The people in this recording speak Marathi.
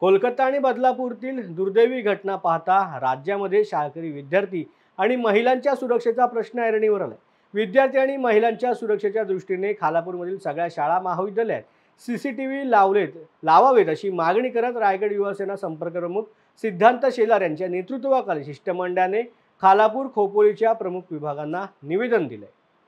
कोलकाता आणि बदलापूरतील दुर्दैवी घटना पाहता राज्यामध्ये शाळकरी विद्यार्थी आणि महिलांच्या सुरक्षेचा प्रश्न ऐरणीवर आला विद्यार्थी आणि महिलांच्या सुरक्षेच्या दृष्टीने खालापूरमधील सगळ्या शाळा महाविद्यालयात सी सी टी व्ही लावलेत लावावेत अशी मागणी करत रायगड युवासेना संपर्कप्रमुख सिद्धांत शेलार यांच्या नेतृत्वाखाली शिष्टमंडळाने खालापूर खोपोलीच्या प्रमुख विभागांना निवेदन दिलं